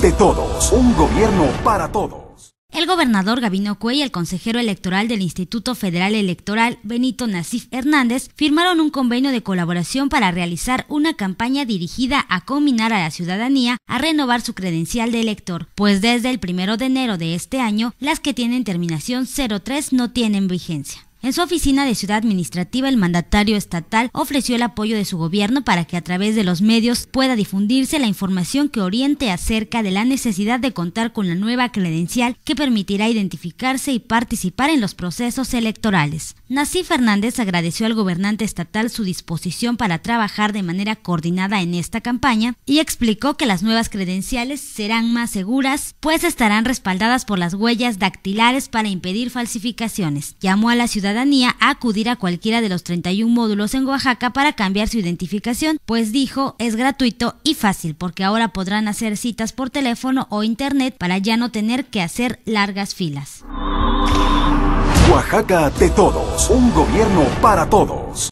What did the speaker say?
de todos, un gobierno para todos. El gobernador Gabino Cue y el consejero electoral del Instituto Federal Electoral, Benito Nacif Hernández, firmaron un convenio de colaboración para realizar una campaña dirigida a combinar a la ciudadanía a renovar su credencial de elector, pues desde el primero de enero de este año, las que tienen terminación 03 no tienen vigencia. En su oficina de Ciudad Administrativa, el mandatario estatal ofreció el apoyo de su gobierno para que a través de los medios pueda difundirse la información que oriente acerca de la necesidad de contar con la nueva credencial que permitirá identificarse y participar en los procesos electorales. Nací Fernández agradeció al gobernante estatal su disposición para trabajar de manera coordinada en esta campaña y explicó que las nuevas credenciales serán más seguras, pues estarán respaldadas por las huellas dactilares para impedir falsificaciones. Llamó a la ciudad a acudir a cualquiera de los 31 módulos en Oaxaca para cambiar su identificación, pues dijo es gratuito y fácil porque ahora podrán hacer citas por teléfono o internet para ya no tener que hacer largas filas. Oaxaca de todos, un gobierno para todos.